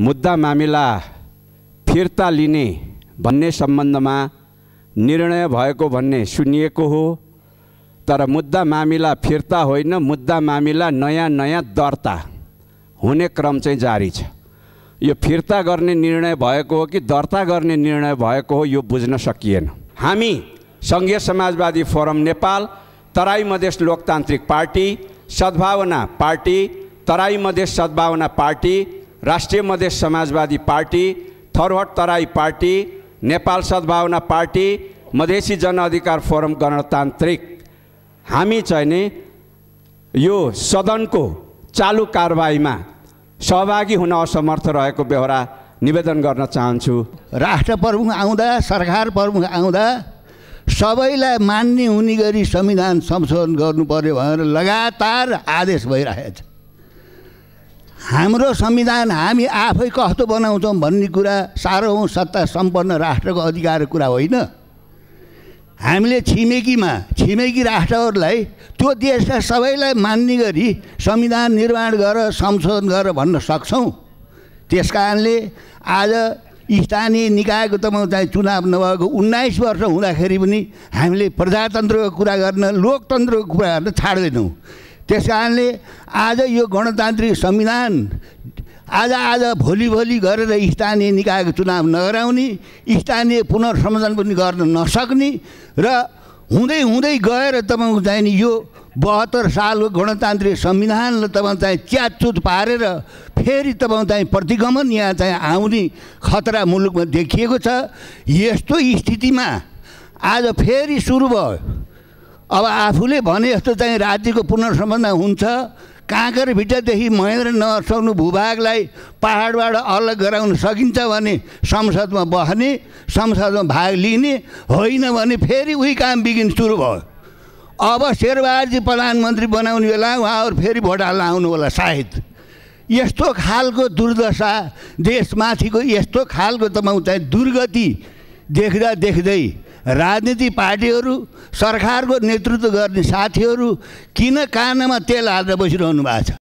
मुद्दा मामिला फिर्ता लिने भन्ने सम्बन्धमा निर्णय भएको भन्ने सुनिएको हो तर मुद्दा मामिला फिर्ता होइन मुद्दा मामिला नयाँ नयाँ दर्ता हुने क्रम चाहिँ जारी छ यो फिर्ता गर्ने निर्णय भएको हो कि दर्ता गर्ने निर्णय भएको हो यो बुझ्न सकिएन हामी सङ्घीय समाजवादी फोरम नेपाल तराई मधेस लोकतान्त्रिक पार्टी सद्भावना पार्टी तराई मधेस सद्भावना पार्टी राष्ट्रिय मधेस समाजवादी पार्टी थरहट तराई पार्टी नेपाल सद्भावना पार्टी मधेसी जनअधिकार फोरम गणतान्त्रिक हामी चाहिँ नि यो सदनको चालु कारबाहीमा सहभागी हुन असमर्थ रहेको बेहोरा निवेदन गर्न चाहन्छु राष्ट्र प्रमुख आउँदा सरकार प्रमुख आउँदा सबैलाई मान्ने हुने गरी संविधान संशोधन गर्नु पर्यो भनेर लगातार आदेश भइरहेछ हाम्रो संविधान हामी आफै कस्तो बनाउँछौँ भन्ने कुरा सार्वौँ सत्ता सम्पन्न राष्ट्रको अधिकारको कुरा होइन हामीले छिमेकीमा छिमेकी राष्ट्रहरूलाई त्यो देशका सबैलाई मान्ने गरी संविधान निर्माण गर संशोधन गर भन्न सक्छौँ त्यस कारणले आज स्थानीय निकायको त म चाहिँ चुनाव नभएको उन्नाइस वर्ष हुँदाखेरि पनि हामीले प्रजातन्त्रको कुरा गर्न लोकतन्त्रको कुरा गर्न छाड्दैनौँ त्यस कारणले आज यो गणतान्त्रिक संविधान आज आज भोलि भोलि गरेर स्थानीय निकायको चुनाव नगराउने स्थानीय पुनर्संशोधन पनि गर्न नसक्ने र हुँदै हुँदै गएर तपाईँको चाहिँ यो बहत्तर सालको गणतान्त्रिक संविधानलाई तपाईँ चाहिँ च्यातचुत पारेर फेरि तपाईँ चाहिँ प्रतिगमन यहाँ चाहिँ आउने खतरा मुलुकमा देखिएको छ यस्तो स्थितिमा आज फेरि सुरु भयो अब आफूले भने जस्तो चाहिँ राज्यको पुनर्सम्बन्ध हुन्छ काँकर भित्रदेखि महेन्द्र नसक्नु भूभागलाई पाहाडबाट अलग गराउन सकिन्छ भने संसदमा बस्ने संसदमा भाग लिने होइन भने फेरि उही काम बिगिन सुरु भयो अब शेरबहादी प्रधानमन्त्री बनाउने बेला उहाँहरू फेरि भोट हाल्न आउनु होला सायद यस्तो खालको दुर्दशा देशमाथिको यस्तो खालको तपाईँ चाहिँ दुर्गति देख्दा देख्दै राजनीति पार्टीहरू सरकारको नेतृत्व गर्ने साथीहरू किन कानमा तेल हालेर बसिरहनु भएको छ